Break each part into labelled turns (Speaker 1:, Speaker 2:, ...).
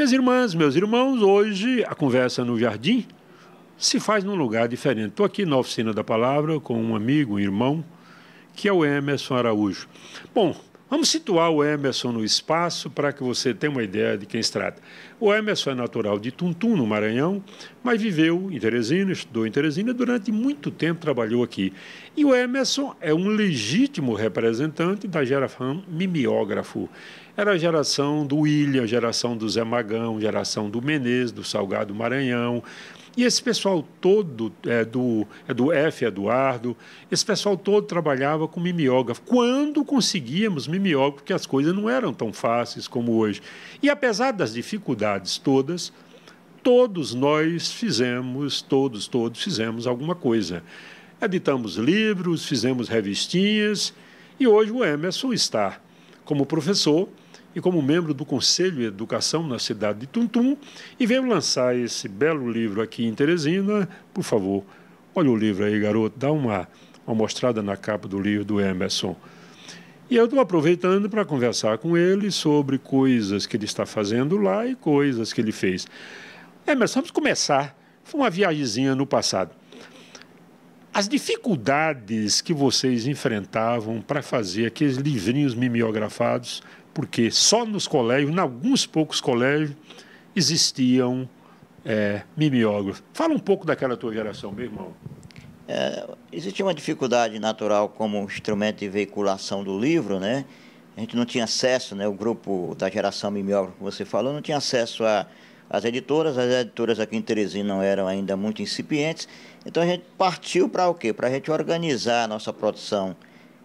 Speaker 1: Minhas irmãs, meus irmãos, hoje a conversa no jardim se faz num lugar diferente. Estou aqui na oficina da palavra com um amigo, um irmão, que é o Emerson Araújo. Bom, Vamos situar o Emerson no espaço para que você tenha uma ideia de quem se trata. O Emerson é natural de Tuntum, no Maranhão, mas viveu em Teresina, estudou em Teresina durante muito tempo trabalhou aqui. E o Emerson é um legítimo representante da geração mimeógrafo. Era a geração do William, geração do Zé Magão, geração do Menezes, do Salgado Maranhão, e esse pessoal todo, é, do, é, do F. Eduardo, é esse pessoal todo trabalhava com mimeógrafo. Quando conseguíamos mimeógrafo, porque as coisas não eram tão fáceis como hoje. E apesar das dificuldades todas, todos nós fizemos, todos, todos fizemos alguma coisa. Editamos livros, fizemos revistinhas, e hoje o Emerson está como professor e como membro do Conselho de Educação na cidade de Tuntum, e veio lançar esse belo livro aqui em Teresina. Por favor, olha o livro aí, garoto, dá uma, uma mostrada na capa do livro do Emerson. E eu estou aproveitando para conversar com ele sobre coisas que ele está fazendo lá e coisas que ele fez. Emerson, vamos começar. Foi uma viagemzinha no passado. As dificuldades que vocês enfrentavam para fazer aqueles livrinhos mimeografados, porque só nos colégios, em alguns poucos colégios, existiam é, mimeógrafos. Fala um pouco daquela tua geração, meu irmão.
Speaker 2: É, existia uma dificuldade natural como instrumento de veiculação do livro, né? A gente não tinha acesso, né? O grupo da geração mimeógrafo que você falou não tinha acesso a as editoras. As editoras aqui em Teresina eram ainda muito incipientes. Então a gente partiu para o quê? Para a gente organizar a nossa produção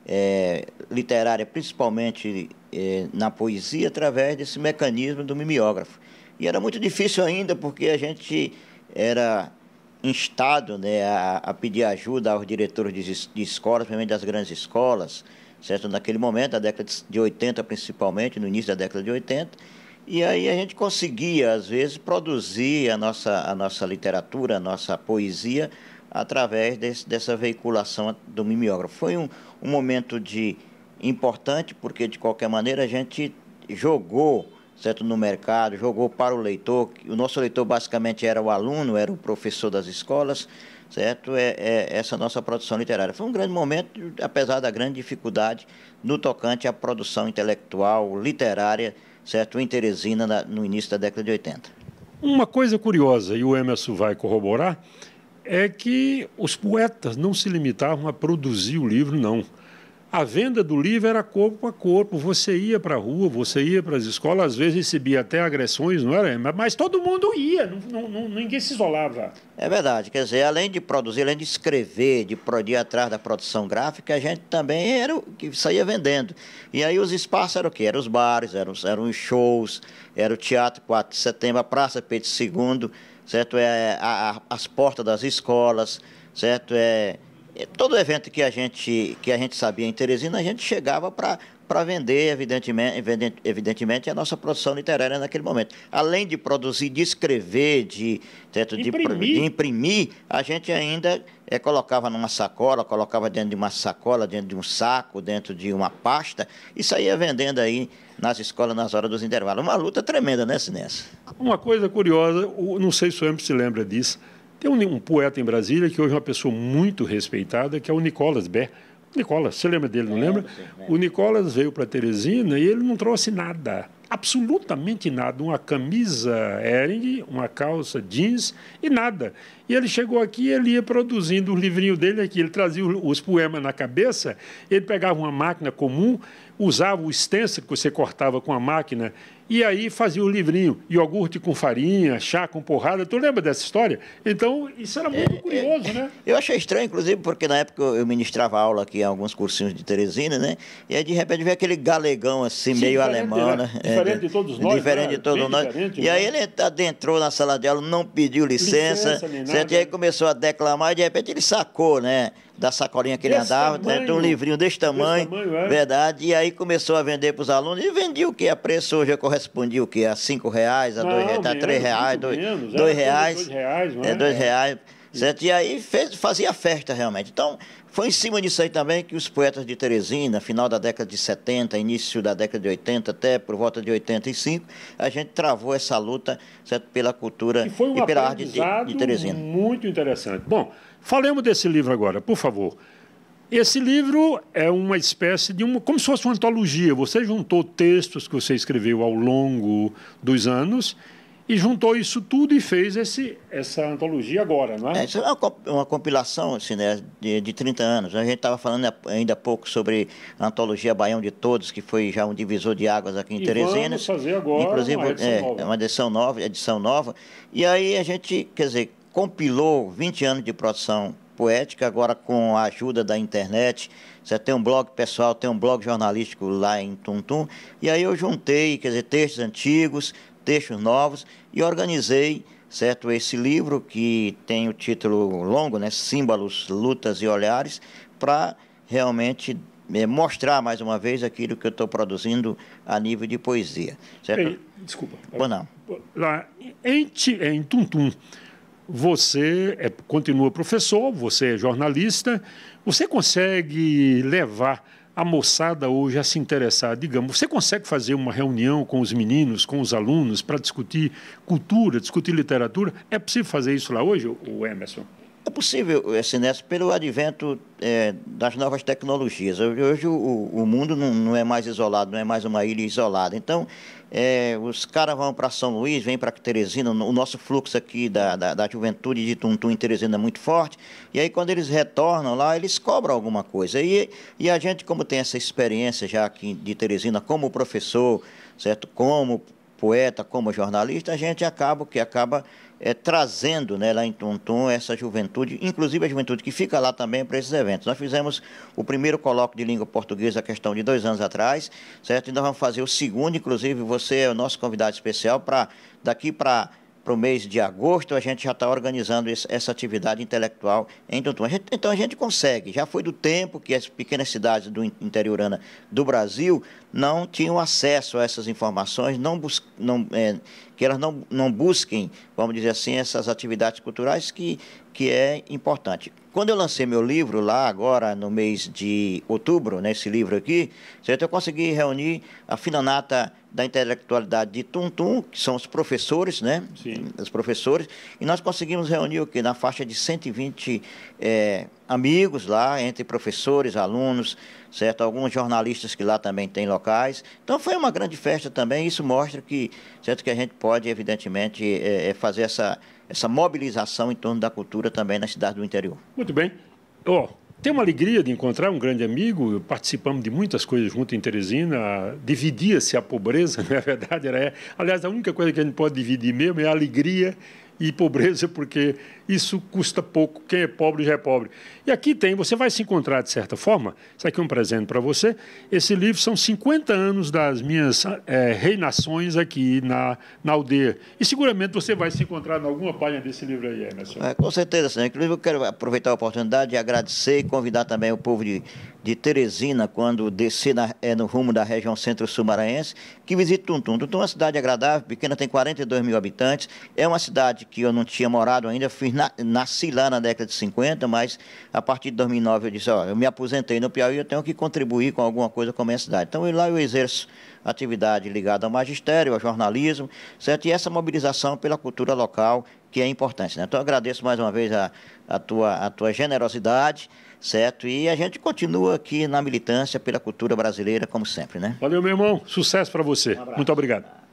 Speaker 2: é, literária, principalmente é, na poesia, através desse mecanismo do mimeógrafo. E era muito difícil ainda, porque a gente era instado né, a, a pedir ajuda aos diretores de, de escolas, principalmente das grandes escolas, certo? Naquele momento, na década de 80 principalmente, no início da década de 80, e aí a gente conseguia, às vezes, produzir a nossa, a nossa literatura, a nossa poesia, através desse, dessa veiculação do mimeógrafo. Foi um, um momento de importante, porque, de qualquer maneira, a gente jogou certo no mercado, jogou para o leitor. O nosso leitor, basicamente, era o aluno, era o professor das escolas, certo? É, é essa nossa produção literária. Foi um grande momento, apesar da grande dificuldade no tocante à produção intelectual, literária, certo? em Teresina, na, no início da década de 80.
Speaker 1: Uma coisa curiosa, e o Emerson vai corroborar, é que os poetas não se limitavam a produzir o livro, não. A venda do livro era corpo a corpo. Você ia para a rua, você ia para as escolas, às vezes recebia até agressões, não era? Mas todo mundo ia, não, não, ninguém se isolava.
Speaker 2: É verdade. Quer dizer, além de produzir, além de escrever, de, de ir atrás da produção gráfica, a gente também era o que saía vendendo. E aí os espaços eram o quê? Eram os bares, eram, eram os shows, era o Teatro 4 de Setembro, a Praça Pedro II, certo? É, a, a, as portas das escolas, certo? É, todo evento que a gente, que a gente sabia em Teresina, a gente chegava para para vender, evidentemente, evidentemente, a nossa produção literária naquele momento. Além de produzir, de escrever, de, certo, imprimir. De, de, imprimir, a gente ainda é, colocava numa sacola, colocava dentro de uma sacola, dentro de um saco, dentro de uma pasta, e saía vendendo aí nas escolas nas horas dos intervalos. Uma luta tremenda, né, Sinés?
Speaker 1: Uma coisa curiosa, não sei se o Embo se lembra disso, tem um, um, poeta em Brasília que hoje é uma pessoa muito respeitada, que é o Nicolas Bé. Nicolas, você lembra dele, não lembra? lembra? O Nicolas veio para Teresina e ele não trouxe nada, absolutamente nada. Uma camisa Ering, uma calça jeans e nada. E ele chegou aqui ele ia produzindo o livrinho dele aqui. Ele trazia os poemas na cabeça, ele pegava uma máquina comum, usava o extensa que você cortava com a máquina e aí fazia o livrinho,
Speaker 2: iogurte com farinha, chá com porrada. Tu lembra dessa história? Então, isso
Speaker 1: era muito é, é curioso,
Speaker 2: é, né? Eu achei estranho, inclusive, porque na época eu ministrava aula aqui em alguns cursinhos de Teresina, né? E aí, de repente, veio aquele galegão assim, Sim, meio alemão, né? né? É, diferente de todos nós. Diferente né? de todos Bem nós. E aí né? ele adentrou na sala de aula, não pediu licença, licença certo? e aí começou a declamar e, de repente, ele sacou, né? da sacolinha que ele desse andava, tamanho, um livrinho desse tamanho, desse tamanho é. verdade, e aí começou a vender para os alunos, e vendia o que? A preço hoje correspondia o que? A cinco reais, a não, dois reais, a tá três reais, dois, menos, dois, dois é, reais, dois reais, é, é, dois reais, Certo? E aí fez, fazia festa realmente. Então, foi em cima disso aí também que os poetas de Teresina, final da década de 70, início da década de 80, até por volta de 85, a gente travou essa luta certo? pela cultura e, foi um e pela arte de, de Teresina. Muito interessante. Bom,
Speaker 1: falemos desse livro agora, por favor. Esse livro é uma espécie de uma. como se fosse uma antologia. Você juntou textos que você escreveu ao longo dos anos
Speaker 2: e juntou isso tudo e fez esse, essa antologia agora, não é? é isso é uma compilação assim, né, de, de 30 anos. A gente estava falando ainda há pouco sobre a antologia Baião de Todos, que foi já um divisor de águas aqui em e Teresina. Vamos
Speaker 1: fazer agora Inclusive, uma edição, é, nova.
Speaker 2: uma edição nova. edição nova. E aí a gente, quer dizer, compilou 20 anos de produção poética, agora com a ajuda da internet. Você tem um blog pessoal, tem um blog jornalístico lá em Tuntum. E aí eu juntei, quer dizer, textos antigos, textos novos e organizei certo esse livro que tem o título longo, né, Símbolos, Lutas e Olhares, para realmente é, mostrar mais uma vez aquilo que eu estou produzindo a nível de poesia, certo? Ei, desculpa. Ou não?
Speaker 1: Lá em, em Tuntum, você é, continua professor, você é jornalista, você consegue levar a moçada hoje a se interessar? Digamos, você consegue fazer uma reunião com os meninos, com os alunos, para discutir
Speaker 2: cultura, discutir literatura? É possível fazer isso lá hoje, o Emerson? possível, Sinestro, pelo advento é, das novas tecnologias. Hoje o, o mundo não, não, é mais isolado, não é mais uma ilha isolada. Então, é, os caras vão para São Luís, vêm para Teresina, o nosso fluxo aqui da, da, da juventude de Tuntum em Teresina é muito forte, e aí quando eles retornam lá, eles cobram alguma coisa. E, e a gente, como tem essa experiência já aqui de Teresina como professor, certo? Como poeta como jornalista, a gente acaba que acaba é, trazendo né, lá em Tonton essa juventude, inclusive a juventude que fica lá também para esses eventos. Nós fizemos o primeiro colóquio de língua portuguesa, a questão de dois anos atrás, certo? E então, nós vamos fazer o segundo, inclusive você é o nosso convidado especial para daqui para para o mês de agosto, a gente já está organizando esse, essa atividade intelectual em Tuntum. então a gente consegue. Já foi do tempo que as pequenas cidades do interiorana do Brasil não tinham acesso a essas informações, não, bus, não é, que elas não, não busquem, vamos dizer assim, essas atividades culturais que, que é importante. Quando eu lancei meu livro lá agora no mês de outubro, nesse né, livro aqui, eu consegui reunir a Filanata da intelectualidade de Tuntum, que são os professores, né? Sim. Os professores. E nós conseguimos reunir o quê? Na faixa de 120 é, amigos lá, entre professores, alunos, certo? Alguns jornalistas que lá também têm locais. Então foi uma grande festa também. Isso mostra que, certo, que a gente pode, evidentemente, é, é fazer essa, essa mobilização em torno da cultura também na cidade do interior.
Speaker 1: Muito bem. Oh, tem uma alegria de encontrar um grande amigo, participamos de muitas coisas junto em Teresina, dividia-se a pobreza, na é verdade era. É. Aliás, a única coisa que a gente pode dividir mesmo é a alegria e pobreza, porque isso custa pouco, quem é pobre já é pobre. E aqui tem, você vai se encontrar de certa forma, isso aqui é um presente para você. Esse livro são 50 anos das minhas é, reinações aqui na, na aldeia. E seguramente você vai se encontrar em alguma página desse livro aí, Emerson. É,
Speaker 2: com certeza, senhor. Inclusive, eu quero aproveitar a oportunidade de agradecer e convidar também o povo de, de Teresina, quando descer na, é, no rumo da região centro-sul maranhense, que visite Tuntum. Tuntum é uma cidade agradável, pequena, tem 42 mil habitantes. É uma cidade que eu não tinha morado ainda, fiz nasci lá na década de 50, mas a partir de 2009 eu disse, ó, eu me aposentei no Piauí, eu tenho que contribuir com alguma coisa com a minha cidade. Então, lá eu exerço atividade ligada ao magistério, ao jornalismo, certo? E essa mobilização pela cultura local, que é importante, né? Então, eu agradeço mais uma vez a, a, tua, a tua generosidade, certo? E a gente continua aqui na militância pela cultura brasileira, como sempre, né? Valeu, meu irmão. Sucesso para você. Um Muito obrigado.